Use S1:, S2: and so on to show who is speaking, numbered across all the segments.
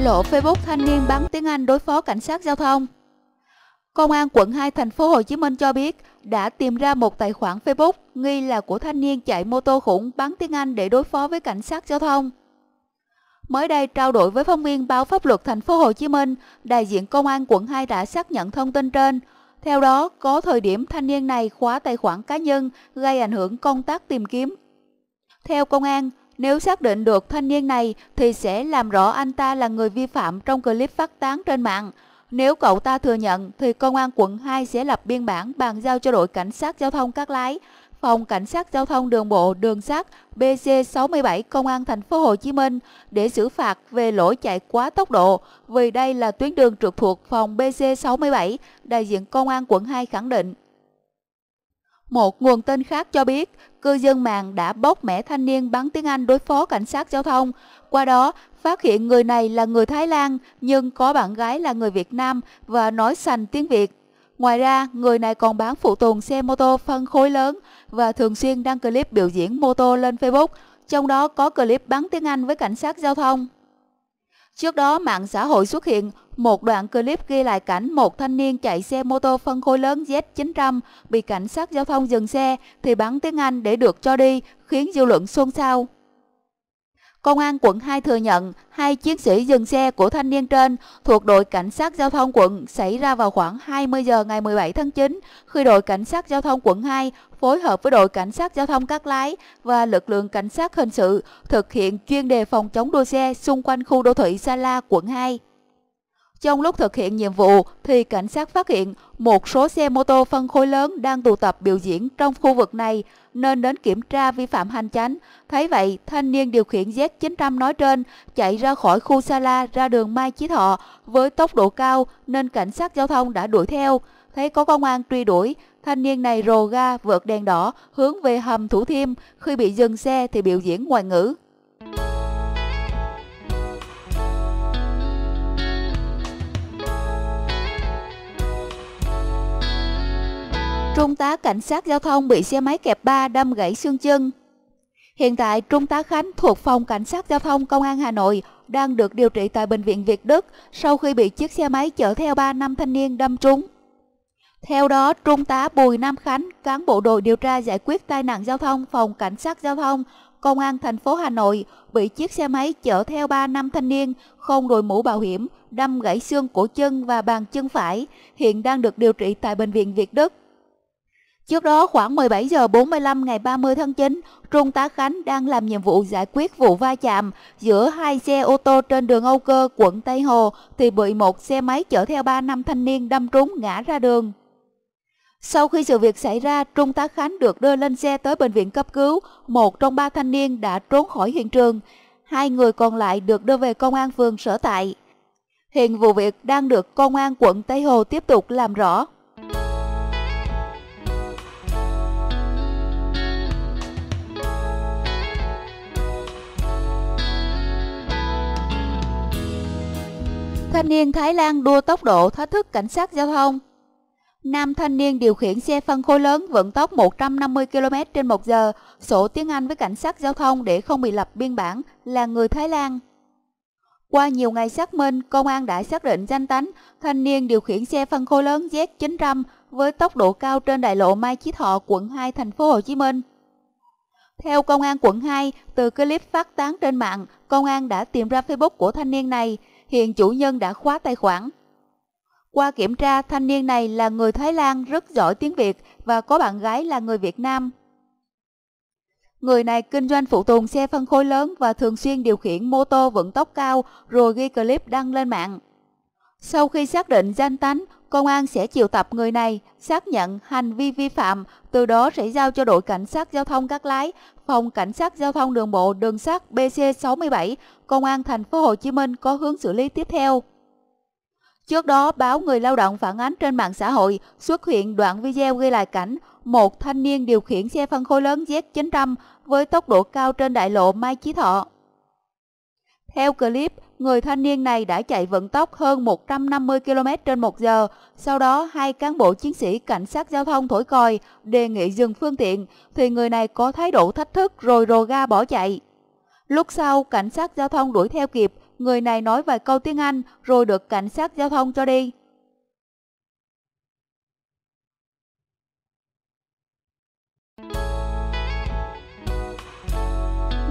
S1: lộ Facebook thanh niên bắn tiếng Anh đối phó cảnh sát giao thông. Công an quận 2 thành phố Hồ Chí Minh cho biết đã tìm ra một tài khoản Facebook nghi là của thanh niên chạy mô tô khủng bắn tiếng Anh để đối phó với cảnh sát giao thông. Mới đây trao đổi với phóng viên báo pháp luật thành phố Hồ Chí Minh, đại diện công an quận 2 đã xác nhận thông tin trên. Theo đó, có thời điểm thanh niên này khóa tài khoản cá nhân gây ảnh hưởng công tác tìm kiếm. Theo công an, nếu xác định được thanh niên này thì sẽ làm rõ anh ta là người vi phạm trong clip phát tán trên mạng. Nếu cậu ta thừa nhận thì công an quận 2 sẽ lập biên bản bàn giao cho đội cảnh sát giao thông các lái, phòng cảnh sát giao thông đường bộ đường sắt BC67 công an thành phố Hồ Chí Minh để xử phạt về lỗi chạy quá tốc độ vì đây là tuyến đường trực thuộc phòng BC67, đại diện công an quận 2 khẳng định một nguồn tin khác cho biết, cư dân mạng đã bóc mẻ thanh niên bắn tiếng Anh đối phó cảnh sát giao thông. Qua đó, phát hiện người này là người Thái Lan nhưng có bạn gái là người Việt Nam và nói sành tiếng Việt. Ngoài ra, người này còn bán phụ tùng xe mô tô phân khối lớn và thường xuyên đăng clip biểu diễn mô tô lên Facebook, trong đó có clip bắn tiếng Anh với cảnh sát giao thông. Trước đó, mạng xã hội xuất hiện một đoạn clip ghi lại cảnh một thanh niên chạy xe mô tô phân khối lớn Z900 bị cảnh sát giao thông dừng xe thì bắn tiếng Anh để được cho đi, khiến dư luận xôn xao. Công an quận 2 thừa nhận hai chiến sĩ dừng xe của thanh niên trên thuộc đội cảnh sát giao thông quận xảy ra vào khoảng 20 giờ ngày 17 tháng 9 khi đội cảnh sát giao thông quận 2 phối hợp với đội cảnh sát giao thông các Lái và lực lượng cảnh sát hình sự thực hiện chuyên đề phòng chống đua xe xung quanh khu đô thị Sa La quận 2. Trong lúc thực hiện nhiệm vụ thì cảnh sát phát hiện một số xe mô tô phân khối lớn đang tụ tập biểu diễn trong khu vực này nên đến kiểm tra vi phạm hành chánh. Thấy vậy, thanh niên điều khiển Z900 nói trên chạy ra khỏi khu Sala ra đường Mai Chí Thọ với tốc độ cao nên cảnh sát giao thông đã đuổi theo. Thấy có công an truy đuổi, thanh niên này rồ ga vượt đèn đỏ hướng về hầm Thủ Thiêm. Khi bị dừng xe thì biểu diễn ngoại ngữ. Trung tá cảnh sát giao thông bị xe máy kẹp ba đâm gãy xương chân. Hiện tại, Trung tá Khánh thuộc phòng cảnh sát giao thông Công an Hà Nội đang được điều trị tại Bệnh viện Việt Đức sau khi bị chiếc xe máy chở theo ba nam thanh niên đâm trúng. Theo đó, Trung tá Bùi Nam Khánh, cán bộ đội điều tra giải quyết tai nạn giao thông phòng cảnh sát giao thông Công an thành phố Hà Nội bị chiếc xe máy chở theo ba nam thanh niên không đội mũ bảo hiểm đâm gãy xương cổ chân và bàn chân phải, hiện đang được điều trị tại bệnh viện Việt Đức. Trước đó khoảng 17 giờ 45 ngày 30 tháng 9, Trung tá Khánh đang làm nhiệm vụ giải quyết vụ va chạm giữa hai xe ô tô trên đường Âu Cơ, quận Tây Hồ thì bị một xe máy chở theo ba nam thanh niên đâm trúng ngã ra đường. Sau khi sự việc xảy ra, Trung tá Khánh được đưa lên xe tới bệnh viện cấp cứu, một trong ba thanh niên đã trốn khỏi hiện trường, hai người còn lại được đưa về công an phường sở tại. Hiện vụ việc đang được công an quận Tây Hồ tiếp tục làm rõ. thanh niên Thái Lan đua tốc độ thách thức cảnh sát giao thông. Nam thanh niên điều khiển xe phân khối lớn vận tốc 150 km trên 1 giờ, sổ tiếng Anh với cảnh sát giao thông để không bị lập biên bản là người Thái Lan. Qua nhiều ngày xác minh, công an đã xác định danh tánh thanh niên điều khiển xe phân khối lớn Z900 với tốc độ cao trên đại lộ Mai Chí Thọ, quận 2, thành phố Hồ Chí Minh. Theo công an quận 2, từ clip phát tán trên mạng, công an đã tìm ra Facebook của thanh niên này – hiện chủ nhân đã khóa tài khoản. Qua kiểm tra, thanh niên này là người Thái Lan rất giỏi tiếng Việt và có bạn gái là người Việt Nam. Người này kinh doanh phụ tùng xe phân khối lớn và thường xuyên điều khiển mô tô vận tốc cao rồi ghi clip đăng lên mạng. Sau khi xác định danh tánh, công an sẽ triệu tập người này, xác nhận hành vi vi phạm, từ đó sẽ giao cho đội cảnh sát giao thông các lái, phòng cảnh sát giao thông đường bộ đường sắt BC67, công an thành phố Hồ Chí Minh có hướng xử lý tiếp theo. Trước đó, báo Người Lao động phản ánh trên mạng xã hội xuất hiện đoạn video ghi lại cảnh một thanh niên điều khiển xe phân khối lớn Z900 với tốc độ cao trên đại lộ Mai Chí Thọ. Theo clip, người thanh niên này đã chạy vận tốc hơn 150 km trên 1 giờ. Sau đó, hai cán bộ chiến sĩ cảnh sát giao thông thổi còi, đề nghị dừng phương tiện, thì người này có thái độ thách thức rồi rồ ga bỏ chạy. Lúc sau, cảnh sát giao thông đuổi theo kịp, người này nói vài câu tiếng Anh rồi được cảnh sát giao thông cho đi.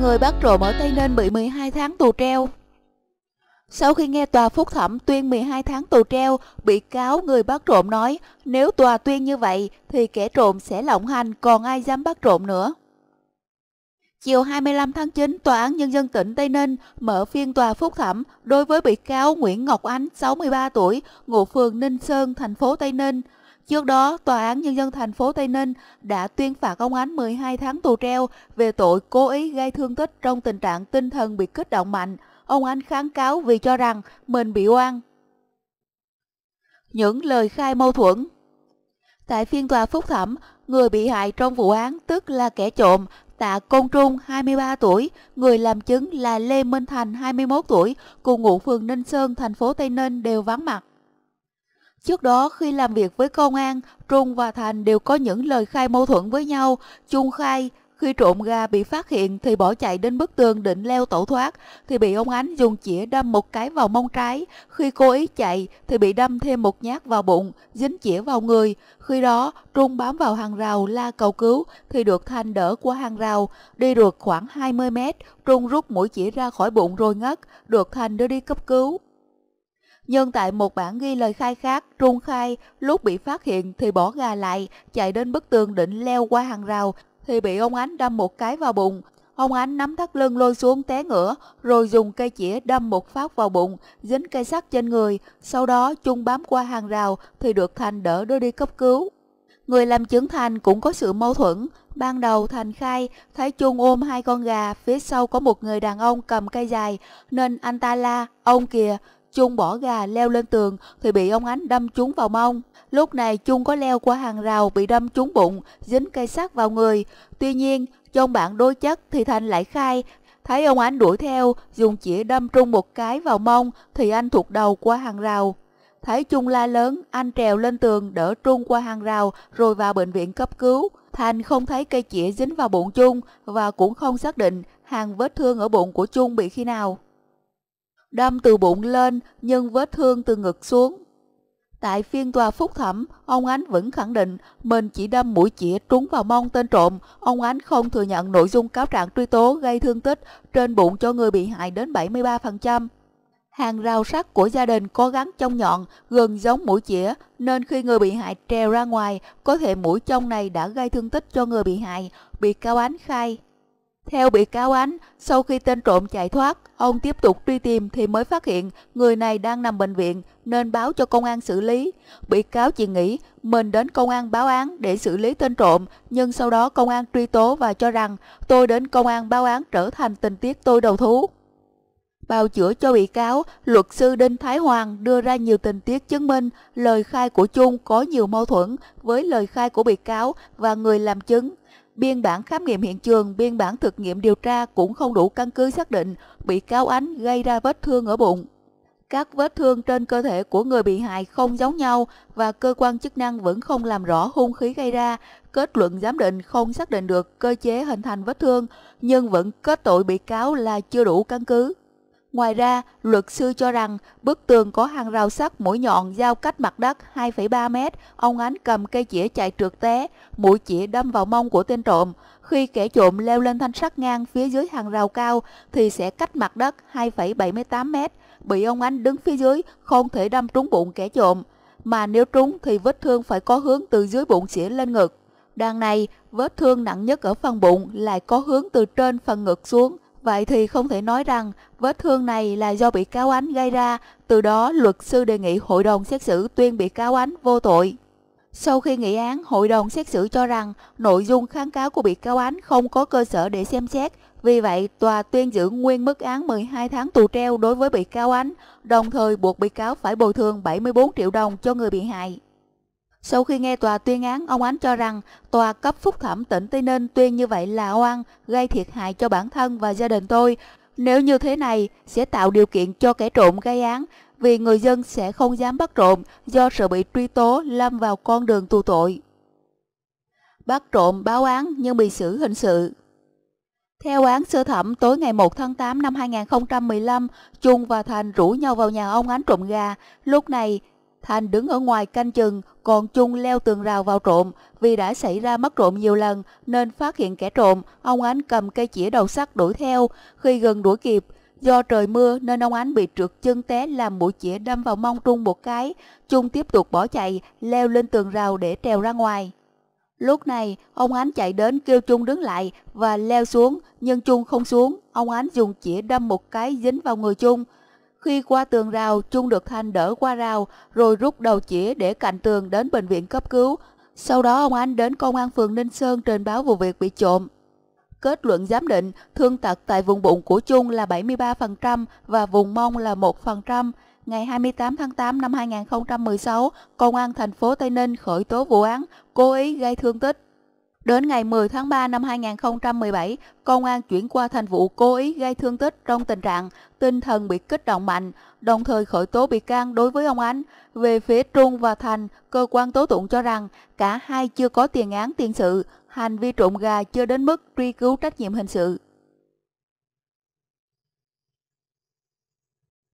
S1: Người bắt trộm ở Tây Ninh bị 12 tháng tù treo sau khi nghe tòa phúc thẩm tuyên 12 tháng tù treo, bị cáo người bắt trộm nói nếu tòa tuyên như vậy thì kẻ trộm sẽ lộng hành còn ai dám bắt trộm nữa. Chiều 25 tháng 9, Tòa án Nhân dân tỉnh Tây Ninh mở phiên tòa phúc thẩm đối với bị cáo Nguyễn Ngọc Ánh, 63 tuổi, ngụ phường Ninh Sơn, thành phố Tây Ninh. Trước đó, Tòa án Nhân dân thành phố Tây Ninh đã tuyên phạt ông Ánh 12 tháng tù treo về tội cố ý gây thương tích trong tình trạng tinh thần bị kích động mạnh – ông Anh kháng cáo vì cho rằng mình bị oan. Những lời khai mâu thuẫn Tại phiên tòa phúc thẩm, người bị hại trong vụ án tức là kẻ trộm Tạ Công Trung 23 tuổi, người làm chứng là Lê Minh Thành 21 tuổi, cùng ngụ phường Ninh Sơn, thành phố Tây Ninh đều vắng mặt. Trước đó khi làm việc với công an, Trung và Thành đều có những lời khai mâu thuẫn với nhau. Trung khai khi trộm gà bị phát hiện thì bỏ chạy đến bức tường định leo tẩu thoát, thì bị ông Ánh dùng chĩa đâm một cái vào mông trái. Khi cố ý chạy thì bị đâm thêm một nhát vào bụng, dính chĩa vào người. Khi đó, Trung bám vào hàng rào la cầu cứu thì được Thanh đỡ qua hàng rào. Đi được khoảng 20 mét, Trung rút mũi chĩa ra khỏi bụng rồi ngất, được Thanh đưa đi cấp cứu. Nhưng tại một bản ghi lời khai khác, Trung khai lúc bị phát hiện thì bỏ gà lại, chạy đến bức tường định leo qua hàng rào thì bị ông Ánh đâm một cái vào bụng. Ông Ánh nắm thắt lưng lôi xuống té ngửa, rồi dùng cây chĩa đâm một phát vào bụng, dính cây sắt trên người. Sau đó Chung bám qua hàng rào thì được Thành đỡ đưa đi cấp cứu. Người làm chứng Thành cũng có sự mâu thuẫn. Ban đầu Thành khai thấy Chung ôm hai con gà, phía sau có một người đàn ông cầm cây dài, nên anh ta la, ông kìa, Chung bỏ gà leo lên tường thì bị ông Ánh đâm trúng vào mông. Lúc này Chung có leo qua hàng rào bị đâm trúng bụng, dính cây sắt vào người. Tuy nhiên, trong bản đối chất thì Thành lại khai Thấy ông Ánh đuổi theo, dùng chỉ đâm trung một cái vào mông thì anh thuộc đầu qua hàng rào. Thấy Trung la lớn, anh trèo lên tường đỡ Trung qua hàng rào rồi vào bệnh viện cấp cứu. Thành không thấy cây chĩa dính vào bụng Trung và cũng không xác định hàng vết thương ở bụng của Trung bị khi nào đâm từ bụng lên nhưng vết thương từ ngực xuống. Tại phiên tòa phúc thẩm, ông Ánh vẫn khẳng định mình chỉ đâm mũi chỉ trúng vào mông tên trộm. Ông Ánh không thừa nhận nội dung cáo trạng truy tố gây thương tích trên bụng cho người bị hại đến 73%. Hàng rào sắt của gia đình có gắn trong nhọn gần giống mũi chĩa nên khi người bị hại trèo ra ngoài, có thể mũi trong này đã gây thương tích cho người bị hại, bị cáo ánh khai. Theo bị cáo Ánh, sau khi tên trộm chạy thoát, ông tiếp tục truy tìm thì mới phát hiện người này đang nằm bệnh viện nên báo cho công an xử lý. Bị cáo chỉ nghĩ mình đến công an báo án để xử lý tên trộm nhưng sau đó công an truy tố và cho rằng tôi đến công an báo án trở thành tình tiết tôi đầu thú. Bào chữa cho bị cáo, luật sư Đinh Thái Hoàng đưa ra nhiều tình tiết chứng minh lời khai của Chung có nhiều mâu thuẫn với lời khai của bị cáo và người làm chứng biên bản khám nghiệm hiện trường, biên bản thực nghiệm điều tra cũng không đủ căn cứ xác định bị cáo Ánh gây ra vết thương ở bụng. Các vết thương trên cơ thể của người bị hại không giống nhau và cơ quan chức năng vẫn không làm rõ hung khí gây ra. Kết luận giám định không xác định được cơ chế hình thành vết thương nhưng vẫn kết tội bị cáo là chưa đủ căn cứ. Ngoài ra, luật sư cho rằng bức tường có hàng rào sắt mũi nhọn giao cách mặt đất 2,3 mét, ông Ánh cầm cây chĩa chạy trượt té, mũi chĩa đâm vào mông của tên trộm. Khi kẻ trộm leo lên thanh sắt ngang phía dưới hàng rào cao thì sẽ cách mặt đất 2,78 mét, bị ông Ánh đứng phía dưới không thể đâm trúng bụng kẻ trộm, mà nếu trúng thì vết thương phải có hướng từ dưới bụng xỉa lên ngực. Đằng này, vết thương nặng nhất ở phần bụng lại có hướng từ trên phần ngực xuống, Vậy thì không thể nói rằng vết thương này là do bị cáo ánh gây ra, từ đó luật sư đề nghị hội đồng xét xử tuyên bị cáo ánh vô tội. Sau khi nghị án, hội đồng xét xử cho rằng nội dung kháng cáo của bị cáo ánh không có cơ sở để xem xét, vì vậy tòa tuyên giữ nguyên mức án 12 tháng tù treo đối với bị cáo ánh, đồng thời buộc bị cáo phải bồi thường 74 triệu đồng cho người bị hại. Sau khi nghe tòa tuyên án, ông Ánh cho rằng tòa cấp phúc thẩm tỉnh Tây Ninh tuyên như vậy là oan, gây thiệt hại cho bản thân và gia đình tôi. Nếu như thế này, sẽ tạo điều kiện cho kẻ trộm gây án, vì người dân sẽ không dám bắt trộm do sợ bị truy tố lâm vào con đường tù tội. Bắt trộm báo án nhưng bị xử hình sự theo án sơ thẩm, tối ngày 1 tháng 8 năm 2015, Trung và Thành rủ nhau vào nhà ông Ánh trộm gà. Lúc này, Thanh đứng ở ngoài canh chừng, còn Chung leo tường rào vào trộm. Vì đã xảy ra mất trộm nhiều lần nên phát hiện kẻ trộm, ông Ánh cầm cây chĩa đầu sắt đuổi theo. Khi gần đuổi kịp, do trời mưa nên ông Ánh bị trượt chân té làm mũi chĩa đâm vào mông Trung một cái. Chung tiếp tục bỏ chạy, leo lên tường rào để trèo ra ngoài. Lúc này, ông Ánh chạy đến kêu Chung đứng lại và leo xuống, nhưng Chung không xuống. Ông Ánh dùng chĩa đâm một cái dính vào người Chung. Khi qua tường rào, Trung được Thanh đỡ qua rào, rồi rút đầu chỉ để cạnh tường đến bệnh viện cấp cứu. Sau đó ông Anh đến công an phường Ninh Sơn trình báo vụ việc bị trộm. Kết luận giám định, thương tật tại vùng bụng của Trung là 73% và vùng mông là 1%. Ngày 28 tháng 8 năm 2016, Công an thành phố Tây Ninh khởi tố vụ án cố ý gây thương tích. Đến ngày 10 tháng 3 năm 2017, công an chuyển qua thành vụ cố ý gây thương tích trong tình trạng tinh thần bị kích động mạnh, đồng thời khởi tố bị can đối với ông Ánh. Về phía Trung và Thành, cơ quan tố tụng cho rằng cả hai chưa có tiền án tiền sự, hành vi trộm gà chưa đến mức truy cứu trách nhiệm hình sự.